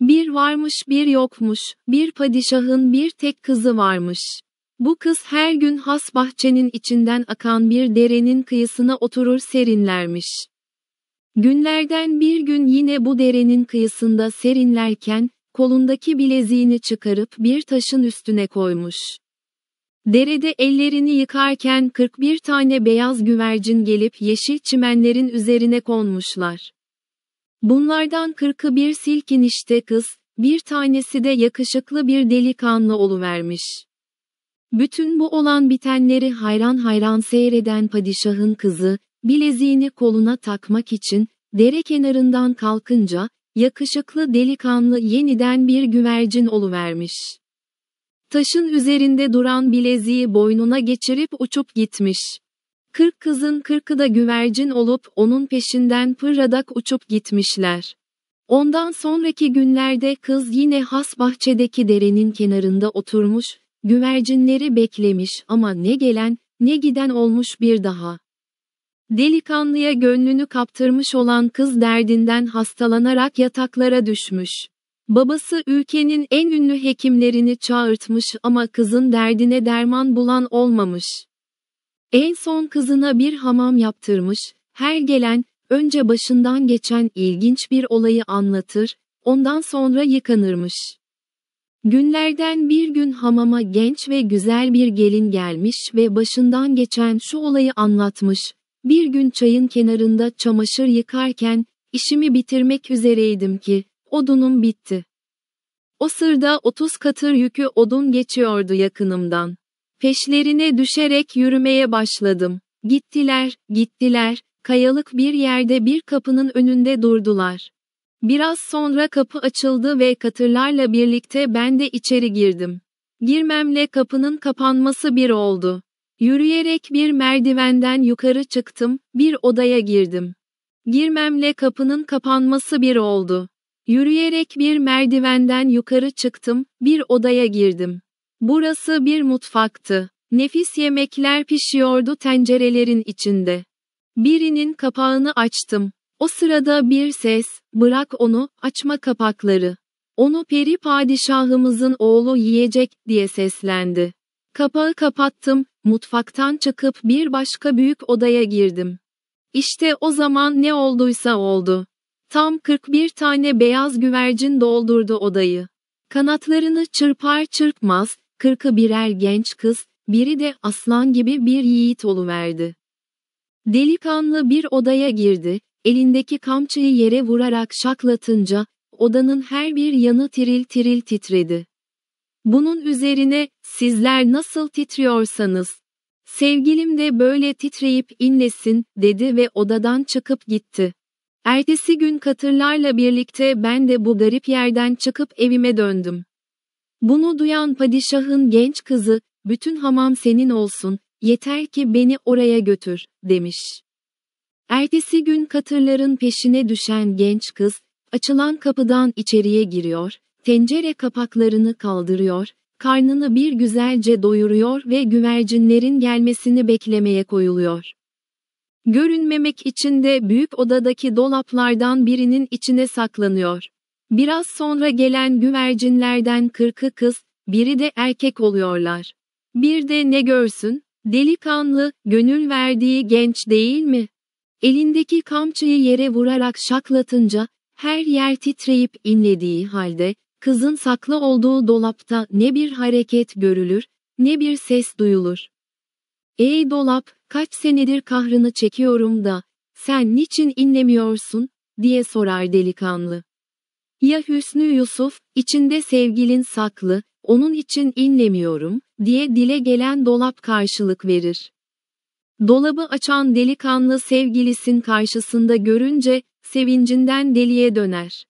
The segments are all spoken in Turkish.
Bir varmış bir yokmuş, bir padişahın bir tek kızı varmış. Bu kız her gün has bahçenin içinden akan bir derenin kıyısına oturur serinlermiş. Günlerden bir gün yine bu derenin kıyısında serinlerken, kolundaki bileziğini çıkarıp bir taşın üstüne koymuş. Derede ellerini yıkarken 41 tane beyaz güvercin gelip yeşil çimenlerin üzerine konmuşlar. Bunlardan 40'ı bir silkinişte kız, bir tanesi de yakışıklı bir delikanlı oluvermiş. Bütün bu olan bitenleri hayran hayran seyreden padişahın kızı, bileziğini koluna takmak için, dere kenarından kalkınca, yakışıklı delikanlı yeniden bir güvercin oluvermiş. Taşın üzerinde duran bileziği boynuna geçirip uçup gitmiş. Kırk kızın kırkı da güvercin olup onun peşinden pırradak uçup gitmişler. Ondan sonraki günlerde kız yine has bahçedeki derenin kenarında oturmuş, güvercinleri beklemiş ama ne gelen ne giden olmuş bir daha. Delikanlıya gönlünü kaptırmış olan kız derdinden hastalanarak yataklara düşmüş. Babası ülkenin en ünlü hekimlerini çağırtmış ama kızın derdine derman bulan olmamış. En son kızına bir hamam yaptırmış, her gelen, önce başından geçen ilginç bir olayı anlatır, ondan sonra yıkanırmış. Günlerden bir gün hamama genç ve güzel bir gelin gelmiş ve başından geçen şu olayı anlatmış. Bir gün çayın kenarında çamaşır yıkarken, işimi bitirmek üzereydim ki, odunum bitti. O sırda 30 katır yükü odun geçiyordu yakınımdan. Peşlerine düşerek yürümeye başladım. Gittiler, gittiler, kayalık bir yerde bir kapının önünde durdular. Biraz sonra kapı açıldı ve katırlarla birlikte ben de içeri girdim. Girmemle kapının kapanması bir oldu. Yürüyerek bir merdivenden yukarı çıktım, bir odaya girdim. Girmemle kapının kapanması bir oldu. Yürüyerek bir merdivenden yukarı çıktım, bir odaya girdim. Burası bir mutfaktı. Nefis yemekler pişiyordu tencerelerin içinde. Birinin kapağını açtım. O sırada bir ses, bırak onu, açma kapakları. Onu peri padişahımızın oğlu yiyecek diye seslendi. Kapağı kapattım, mutfaktan çıkıp bir başka büyük odaya girdim. İşte o zaman ne olduysa oldu. Tam 41 tane beyaz güvercin doldurdu odayı. Kanatlarını çırpar çırpmaz, kırkı birer genç kız, biri de aslan gibi bir yiğit oluverdi. Delikanlı bir odaya girdi, elindeki kamçıyı yere vurarak şaklatınca, odanın her bir yanı tiril tiril titredi. Bunun üzerine, sizler nasıl titriyorsanız, sevgilim de böyle titreyip inlesin, dedi ve odadan çıkıp gitti. Ertesi gün katırlarla birlikte ben de bu garip yerden çıkıp evime döndüm. Bunu duyan padişahın genç kızı, bütün hamam senin olsun, yeter ki beni oraya götür, demiş. Ertesi gün katırların peşine düşen genç kız, açılan kapıdan içeriye giriyor, tencere kapaklarını kaldırıyor, karnını bir güzelce doyuruyor ve güvercinlerin gelmesini beklemeye koyuluyor. Görünmemek için de büyük odadaki dolaplardan birinin içine saklanıyor. Biraz sonra gelen güvercinlerden kırkı kız, biri de erkek oluyorlar. Bir de ne görsün, delikanlı, gönül verdiği genç değil mi? Elindeki kamçıyı yere vurarak şaklatınca, her yer titreyip inlediği halde, kızın saklı olduğu dolapta ne bir hareket görülür, ne bir ses duyulur. Ey dolap, kaç senedir kahrını çekiyorum da, sen niçin inlemiyorsun, diye sorar delikanlı. Ya Hüsnü Yusuf, içinde sevgilin saklı, onun için inlemiyorum, diye dile gelen dolap karşılık verir. Dolabı açan delikanlı sevgilisin karşısında görünce, sevincinden deliye döner.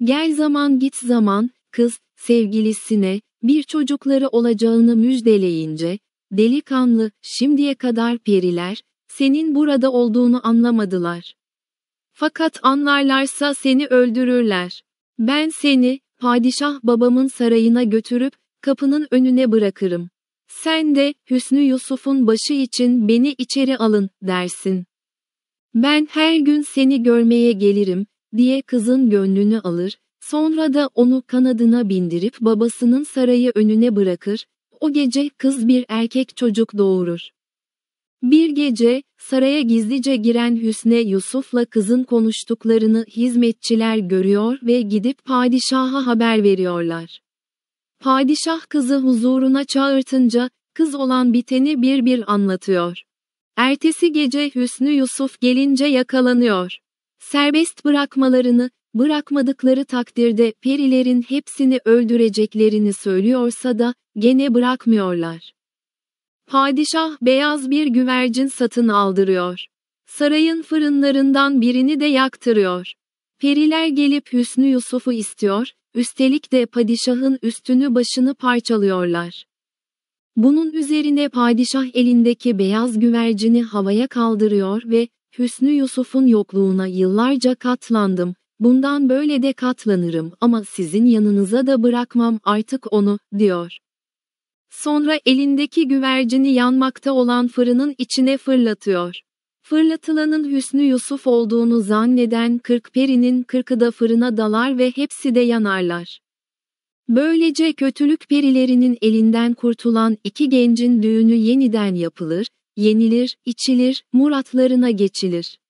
Gel zaman git zaman, kız, sevgilisine, bir çocukları olacağını müjdeleyince, delikanlı, şimdiye kadar periler, senin burada olduğunu anlamadılar. Fakat anlarlarsa seni öldürürler. Ben seni, padişah babamın sarayına götürüp, kapının önüne bırakırım. Sen de, Hüsnü Yusuf'un başı için beni içeri alın, dersin. Ben her gün seni görmeye gelirim, diye kızın gönlünü alır, sonra da onu kanadına bindirip babasının sarayı önüne bırakır, o gece kız bir erkek çocuk doğurur. Bir gece, saraya gizlice giren Hüsne Yusuf'la kızın konuştuklarını hizmetçiler görüyor ve gidip padişaha haber veriyorlar. Padişah kızı huzuruna çağırtınca, kız olan biteni bir bir anlatıyor. Ertesi gece Hüsnü Yusuf gelince yakalanıyor. Serbest bırakmalarını, bırakmadıkları takdirde perilerin hepsini öldüreceklerini söylüyorsa da, gene bırakmıyorlar. Padişah beyaz bir güvercin satın aldırıyor. Sarayın fırınlarından birini de yaktırıyor. Periler gelip Hüsnü Yusuf'u istiyor, üstelik de padişahın üstünü başını parçalıyorlar. Bunun üzerine padişah elindeki beyaz güvercini havaya kaldırıyor ve Hüsnü Yusuf'un yokluğuna yıllarca katlandım, bundan böyle de katlanırım ama sizin yanınıza da bırakmam artık onu, diyor. Sonra elindeki güvercini yanmakta olan fırının içine fırlatıyor. Fırlatılanın Hüsnü Yusuf olduğunu zanneden 40 perinin kırkı da fırına dalar ve hepsi de yanarlar. Böylece kötülük perilerinin elinden kurtulan iki gencin düğünü yeniden yapılır, yenilir, içilir, muratlarına geçilir.